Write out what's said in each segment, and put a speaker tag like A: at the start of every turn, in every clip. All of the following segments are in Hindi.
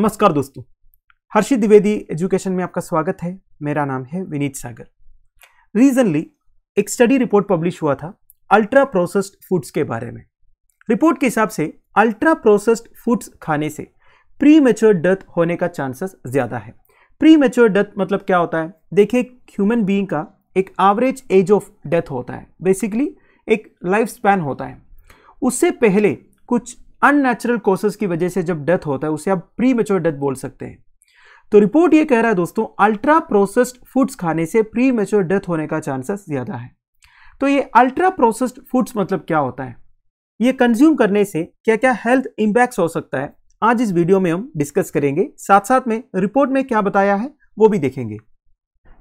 A: नमस्कार दोस्तों हर्षित द्विवेदी एजुकेशन में आपका स्वागत है मेरा नाम है विनीत सागर रीजनली एक स्टडी रिपोर्ट पब्लिश हुआ था अल्ट्रा प्रोसेस्ड फूड्स के बारे में रिपोर्ट के हिसाब से अल्ट्रा प्रोसेस्ड फूड्स खाने से प्री मेच्योर डेथ होने का चांसेस ज़्यादा है प्री मेच्योर डेथ मतलब क्या होता है देखिए ह्यूमन बींग का एक एवरेज एज ऑफ डेथ होता है बेसिकली एक लाइफ स्पैन होता है उससे पहले कुछ अननेचुरल कोसेस की वजह से जब डेथ होता है उसे आप प्री मेच्योर डेथ बोल सकते हैं तो रिपोर्ट ये कह रहा है दोस्तों अल्ट्रा प्रोसेस्ड फूड्स खाने से प्री मेच्योर डेथ होने का चांसेस ज़्यादा है तो ये अल्ट्रा प्रोसेस्ड फूड्स मतलब क्या होता है ये कंज्यूम करने से क्या क्या हेल्थ इम्पैक्ट्स हो सकता है आज इस वीडियो में हम डिस्कस करेंगे साथ साथ में रिपोर्ट में क्या बताया है वो भी देखेंगे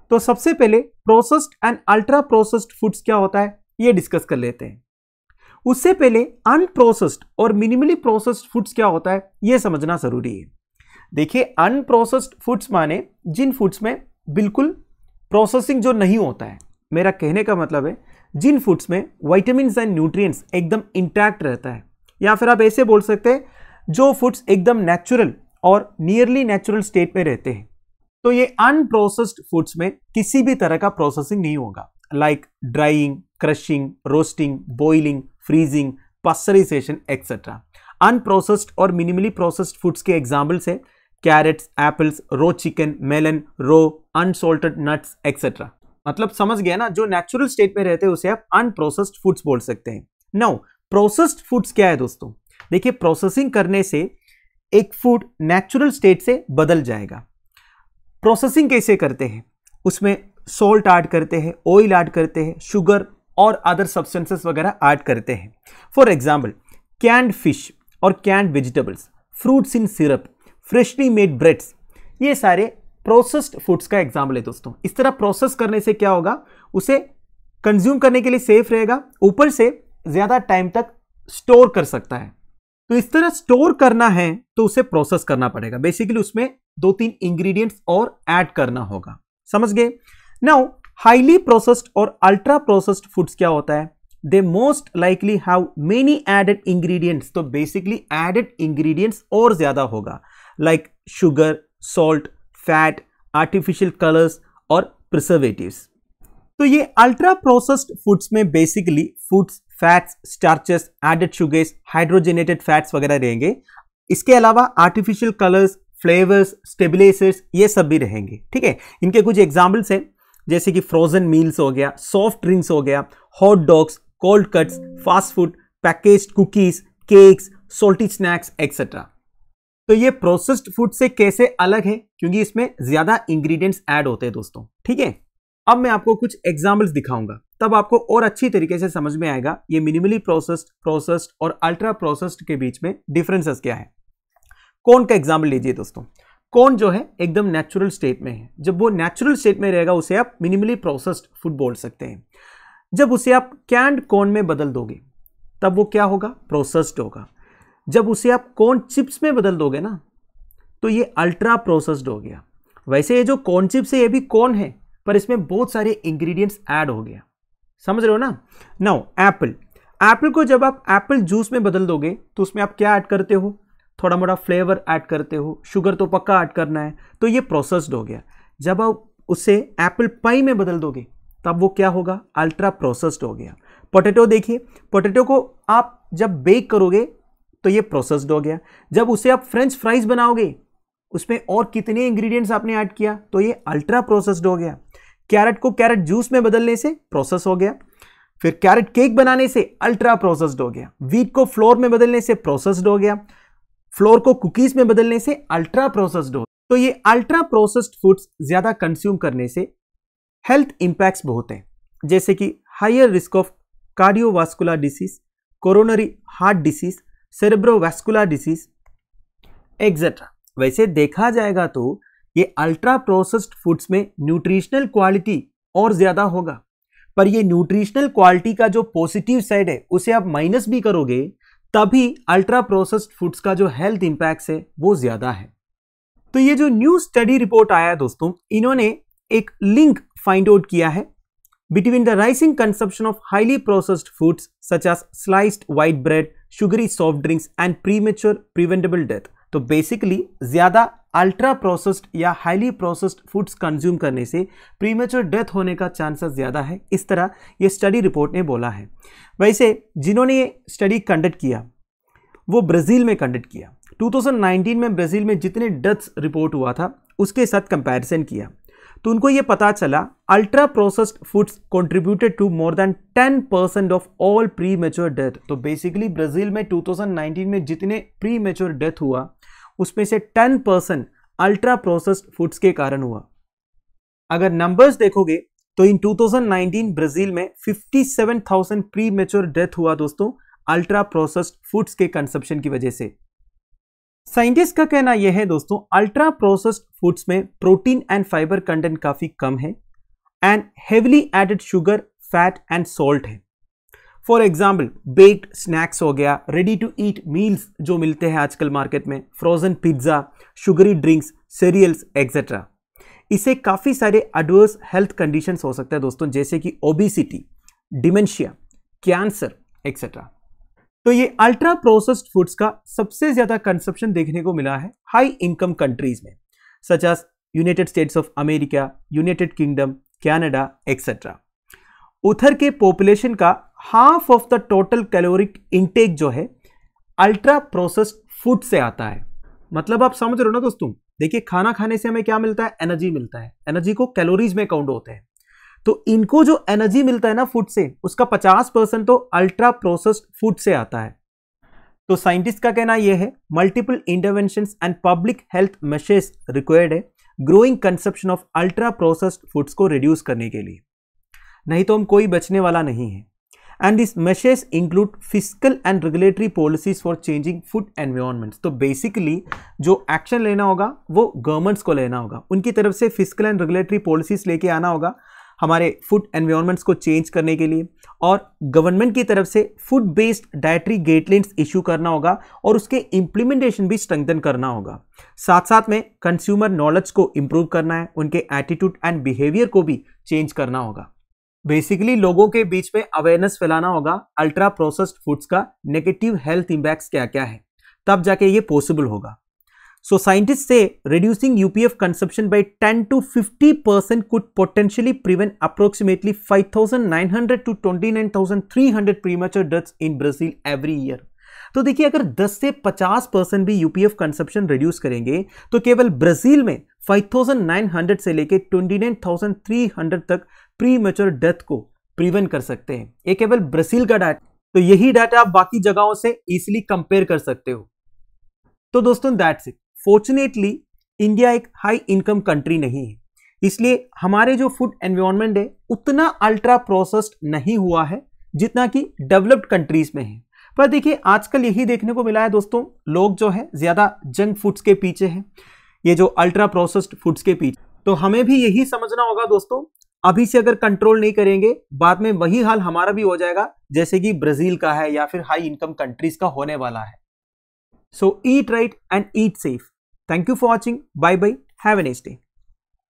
A: तो सबसे पहले processed and ultra processed foods क्या होता है ये डिस्कस कर लेते हैं उससे पहले अनप्रोसेस्ड और मिनिमली प्रोसेस्ड फूड्स क्या होता है ये समझना ज़रूरी है देखिए अनप्रोसेस्ड फूड्स माने जिन फूड्स में बिल्कुल प्रोसेसिंग जो नहीं होता है मेरा कहने का मतलब है जिन फूड्स में वाइटामिन एंड न्यूट्रिएंट्स एकदम इंटैक्ट रहता है या फिर आप ऐसे बोल सकते हैं जो फूड्स एकदम नेचुरल और नियरली नेचुरल स्टेट में रहते हैं तो ये अनप्रोसेस्ड फूड्स में किसी भी तरह का प्रोसेसिंग नहीं होगा like drying crushing roasting boiling freezing pasteurization etcetera unprocessed और मिनिमली प्रोसेस्ड फूड्स के एग्जाम्पल्स है carrots apples raw chicken melon raw unsalted nuts etcetera मतलब समझ गया ना जो नेचुरल स्टेट में रहते हैं उसे आप अनप्रोसेस्ड फूड्स बोल सकते हैं नौ प्रोसेस्ड फूड्स क्या है दोस्तों देखिए प्रोसेसिंग करने से एक फूड नेचुरल स्टेट से बदल जाएगा प्रोसेसिंग कैसे करते हैं उसमें सॉल्ट ऐड करते हैं ऑयल ऐड करते हैं शुगर और अदर सब्सटेंसेस वगैरह ऐड करते हैं फॉर एग्जाम्पल कैंड फिश और canned vegetables fruits in syrup freshly made breads ये सारे प्रोसेस्ड फूड्स का एग्जाम्पल है दोस्तों इस तरह प्रोसेस करने से क्या होगा उसे कंज्यूम करने के लिए सेफ रहेगा ऊपर से ज़्यादा टाइम तक स्टोर कर सकता है तो इस तरह स्टोर करना है तो उसे प्रोसेस करना पड़ेगा बेसिकली उसमें दो तीन इंग्रेडिएंट्स और ऐड करना होगा समझ गए नाउ हाईली प्रोसेस्ड और अल्ट्रा प्रोसेस्ड फूड्स क्या होता है they most likely have many added ingredients तो बेसिकली एडेड इंग्रीडियंट्स और ज़्यादा होगा like sugar salt fat artificial colours और प्रिजर्वेटिव तो ये अल्ट्रा प्रोसेस्ड फूड्स में basically foods fats starches added sugars hydrogenated fats वगैरह रहेंगे इसके अलावा आर्टिफिशियल कलर्स फ्लेवर्स स्टेबिलाईजर्स ये सब भी रहेंगे ठीक है इनके कुछ एग्जाम्पल्स हैं जैसे कि फ्रोजन मील्स हो गया सॉफ्ट ड्रिंक्स हो गया hot dogs cold cuts fast food package cookies cakes salty snacks etcetera तो ये प्रोसेस्ड फूड से कैसे अलग है क्योंकि इसमें ज्यादा इंग्रेडिएंट्स ऐड होते हैं दोस्तों ठीक है अब मैं आपको कुछ एग्जाम्पल्स दिखाऊंगा तब आपको और अच्छी तरीके से समझ में आएगा ये मिनिमली प्रोसेस्ड प्रोसेस्ड और अल्ट्रा प्रोसेस्ड के बीच में डिफरेंसेस क्या है कौन का एग्जाम्पल लीजिए दोस्तों कौन जो है एकदम नेचुरल स्टेट में है जब वो नेचुरल स्टेट में रहेगा उसे आप मिनिमली प्रोसेस्ड फूड बोल सकते हैं जब उसे आप कैंड कॉर्न में बदल दोगे तब वो क्या होगा प्रोसेस्ड होगा जब उसे आप कॉर्न चिप्स में बदल दोगे ना तो ये अल्ट्रा प्रोसेस्ड हो गया वैसे ये जो कॉर्न चिप्स है ये भी कॉर्न है पर इसमें बहुत सारे इंग्रेडिएंट्स ऐड हो गया समझ रहे हो ना नाउ एप्पल एप्पल को जब आप एप्पल जूस में बदल दोगे तो उसमें आप क्या ऐड करते हो थोड़ा मोड़ा फ्लेवर ऐड करते हो शुगर तो पक्का ऐड करना है तो ये प्रोसेस्ड हो गया जब आप उसे एप्पल पाई में बदल दोगे तब वो क्या होगा अल्ट्रा प्रोसेस्ड हो गया पोटैटो देखिए पोटैटो को आप जब बेक करोगे तो ये प्रोसेस्ड हो गया जब उसे आप फ्रेंच फ्राइज बनाओगे उसमें और कितने इंग्रेडिएंट्स आपने ऐड किया तो ये अल्ट्रा प्रोसेस्ड हो गया कैरेट को कैरेट जूस में बदलने से प्रोसेस हो गया फिर कैरेट केक बनाने से अल्ट्रा प्रोसेस्ड हो गया वीट को फ्लोर में बदलने से प्रोसेस्ड हो गया फ्लोर को कुकीज में बदलने से अल्ट्रा प्रोसेस्ड हो तो ये अल्ट्रा प्रोसेस्ड फूड्स ज्यादा कंज्यूम करने से हेल्थ इंपैक्ट्स बहुत हैं जैसे कि higher risk of cardiovascular disease coronary heart disease cerebrovascular disease etcetera वैसे देखा जाएगा तो ये अल्ट्रा प्रोसेस्ड फूड्स में न्यूट्रिशनल क्वालिटी और ज़्यादा होगा पर ये न्यूट्रिशनल क्वालिटी का जो पॉजिटिव साइड है उसे आप माइनस भी करोगे तभी अल्ट्रा प्रोसेस्ड फूड्स का जो हेल्थ इंपैक्ट है वो ज़्यादा है तो ये जो न्यू स्टडी रिपोर्ट आया है दोस्तों इन्होंने एक लिंक फाइंड आउट किया है between the rising consumption of highly processed foods such as sliced white bread sugary soft drinks and premature preventable death तो बेसिकली ज़्यादा अल्ट्रा प्रोसेस्ड या हाईली प्रोसेस्ड फूड्स कंज्यूम करने से प्रीमेचर डेथ होने का चांसेस ज़्यादा है इस तरह ये स्टडी रिपोर्ट ने बोला है वैसे जिन्होंने ये स्टडी कंडक्ट किया वो ब्राज़ील में कंडक्ट किया 2019 में ब्राज़ील में जितने डेथ्स रिपोर्ट हुआ था उसके साथ कंपैरिजन किया तो उनको ये पता चला ultra processed foods contributed to more than 10 percent of all premature death तो बेसिकली ब्राज़ील में 2019 में जितने प्री मेच्योर डेथ हुआ उसमें से ten percent ultra processed foods के कारण हुआ अगर नंबर्स देखोगे तो इन 2019 ब्राजील में 57,000 प्री मेच्योर डेथ हुआ दोस्तों अल्ट्रा प्रोसेस्ड फूड्स के कंसप्शन की वजह से साइंटिस्ट का कहना यह है दोस्तों अल्ट्रा प्रोसेस्ड फूड्स में प्रोटीन एंड फाइबर कंटेंट काफी कम है and heavily added sugar fat and salt है फॉर एग्जाम्पल बेक्ड स्नैक्स हो गया रेडी टू ईट मील्स जो मिलते हैं आजकल मार्केट में frozen pizza sugary drinks cereals etcetera इससे काफ़ी सारे एडवर्स हेल्थ कंडीशंस हो सकते हैं दोस्तों जैसे कि ओबिसिटी डिमेंशिया कैंसर एक्सेट्रा तो ये अल्ट्रा प्रोसेस्ड फूड्स का सबसे ज़्यादा कंसप्शन देखने को मिला है हाई इनकम कंट्रीज में such as United States of America United Kingdom Canada etcetera उधर के पॉपुलेशन का half of the total caloric intake जो है अल्ट्रा प्रोसेस्ड फूड से आता है मतलब आप समझ रहे हो ना दोस्तों देखिए खाना खाने से हमें क्या मिलता है एनर्जी मिलता है एनर्जी को कैलोरीज में काउंट होते हैं तो इनको जो एनर्जी मिलता है ना फूड से उसका 50 परसेंट तो अल्ट्रा प्रोसेस्ड फूड से आता है तो साइंटिस्ट का कहना यह है multiple intervention and public health measures required है growing consumption of ultra processed foods को रिड्यूस करने के लिए नहीं तो हम कोई बचने वाला नहीं है and these measures include fiscal and regulatory policies for changing food environments तो basically जो action लेना होगा वो governments को लेना होगा उनकी तरफ से fiscal and regulatory policies लेके आना होगा हमारे फूड एनवायरनमेंट्स को चेंज करने के लिए और गवर्नमेंट की तरफ से food based dietary guidelines issue करना होगा और उसके इम्प्लीमेंटेशन भी स्ट्रेंथन करना होगा साथ साथ में कंज्यूमर नॉलेज को इम्प्रूव करना है उनके एटीट्यूड एंड बिहेवियर को भी चेंज करना होगा बेसिकली लोगों के बीच में अवेयरनेस फैलाना होगा अल्ट्रा प्रोसेस्ड फूड्स का नेगेटिव हेल्थ इम्पैक्ट्स क्या क्या है तब जाके ये पॉसिबल होगा सो साइंटिस्ट से reducing UPF consumption by ten to fifty percent could potentially prevent approximately five thousand nine hundred to twenty nine thousand three hundred premature deaths in Brazil every year तो देखिए अगर 10 से 50 परसेंट भी यूपीएफ कंसप्शन रिड्यूस करेंगे तो केवल ब्राजील में 5,900 से लेकर 29,300 तक प्री मेच्योर डेथ को प्रिवेंट कर सकते हैं ये केवल ब्रसील का डाटा तो यही डाटा आप बाकी जगहों से इजिली कंपेयर कर सकते हो तो दोस्तों दैट्स इट फॉर्चुनेटली इंडिया एक हाई इनकम कंट्री नहीं है इसलिए हमारे जो फूड एनवायरनमेंट है उतना अल्ट्रा प्रोसेस्ड नहीं हुआ है जितना कि डेवलप्ड कंट्रीज में है पर देखिए आजकल यही देखने को मिला है दोस्तों लोग जो है ज़्यादा जंक फूड्स के पीछे हैं ये जो अल्ट्रा प्रोसेस्ड फूड्स के पीछे तो हमें भी यही समझना होगा दोस्तों अभी से अगर कंट्रोल नहीं करेंगे बाद में वही हाल हमारा भी हो जाएगा जैसे कि ब्राजील का है या फिर हाई इनकम कंट्रीज का होने वाला है so eat right and eat safe thank you for watching bye bye have a next day